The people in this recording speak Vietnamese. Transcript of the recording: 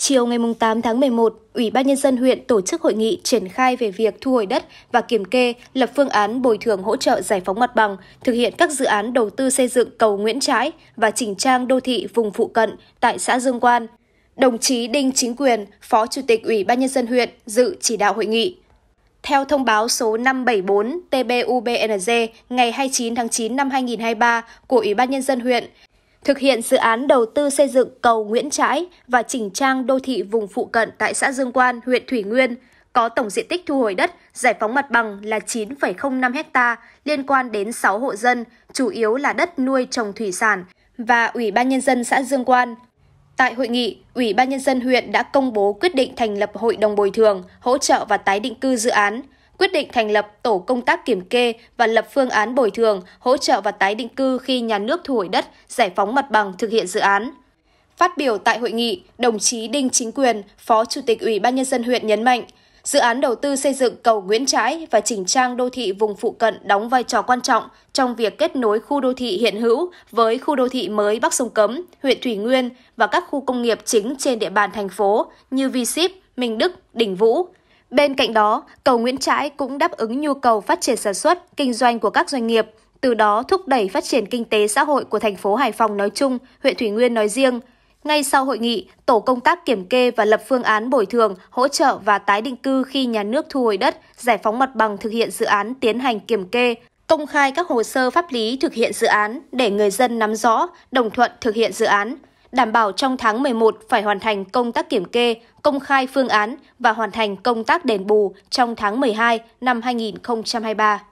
Chiều ngày 8 tháng 11, Ủy ban Nhân dân huyện tổ chức hội nghị triển khai về việc thu hồi đất và kiểm kê, lập phương án bồi thường hỗ trợ giải phóng mặt bằng, thực hiện các dự án đầu tư xây dựng cầu Nguyễn Trãi và chỉnh trang đô thị vùng phụ cận tại xã Dương Quan. Đồng chí Đinh Chính Quyền, Phó Chủ tịch Ủy ban Nhân dân huyện, dự chỉ đạo hội nghị. Theo thông báo số 574 TBUBNG ngày 29 tháng 9 năm 2023 của Ủy ban Nhân dân huyện, thực hiện dự án đầu tư xây dựng cầu Nguyễn Trãi và chỉnh trang đô thị vùng phụ cận tại xã Dương Quan, huyện Thủy Nguyên, có tổng diện tích thu hồi đất, giải phóng mặt bằng là 9,05 ha liên quan đến 6 hộ dân, chủ yếu là đất nuôi trồng thủy sản và Ủy ban Nhân dân xã Dương Quan. Tại hội nghị, Ủy ban Nhân dân huyện đã công bố quyết định thành lập Hội đồng Bồi thường, hỗ trợ và tái định cư dự án – quyết định thành lập tổ công tác kiểm kê và lập phương án bồi thường, hỗ trợ và tái định cư khi nhà nước thu hồi đất, giải phóng mặt bằng thực hiện dự án. Phát biểu tại hội nghị, đồng chí Đinh Chính Quyền, Phó Chủ tịch Ủy ban Nhân dân huyện nhấn mạnh, dự án đầu tư xây dựng cầu Nguyễn Trãi và chỉnh trang đô thị vùng phụ cận đóng vai trò quan trọng trong việc kết nối khu đô thị hiện hữu với khu đô thị mới Bắc Sông Cấm, huyện Thủy Nguyên và các khu công nghiệp chính trên địa bàn thành phố như V-Ship, Minh Đức, Đình Vũ. Bên cạnh đó, cầu Nguyễn Trãi cũng đáp ứng nhu cầu phát triển sản xuất, kinh doanh của các doanh nghiệp, từ đó thúc đẩy phát triển kinh tế xã hội của thành phố Hải Phòng nói chung, huyện Thủy Nguyên nói riêng. Ngay sau hội nghị, tổ công tác kiểm kê và lập phương án bồi thường, hỗ trợ và tái định cư khi nhà nước thu hồi đất, giải phóng mặt bằng thực hiện dự án tiến hành kiểm kê, công khai các hồ sơ pháp lý thực hiện dự án để người dân nắm rõ, đồng thuận thực hiện dự án đảm bảo trong tháng 11 phải hoàn thành công tác kiểm kê, công khai phương án và hoàn thành công tác đền bù trong tháng 12 năm 2023.